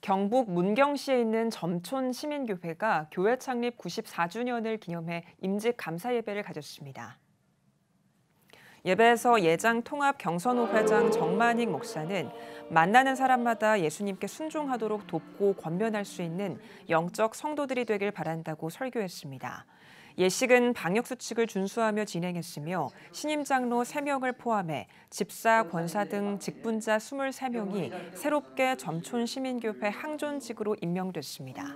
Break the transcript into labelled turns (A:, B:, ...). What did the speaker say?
A: 경북 문경시에 있는 점촌 시민교회가 교회 창립 94주년을 기념해 임직 감사 예배를 가졌습니다. 예배에서 예장 통합 경선호 회장 정만익 목사는 만나는 사람마다 예수님께 순종하도록 돕고 권면할 수 있는 영적 성도들이 되길 바란다고 설교했습니다. 예식은 방역수칙을 준수하며 진행했으며 신임 장로 3명을 포함해 집사, 권사 등 직분자 23명이 새롭게 점촌시민교회 항존직으로 임명됐습니다.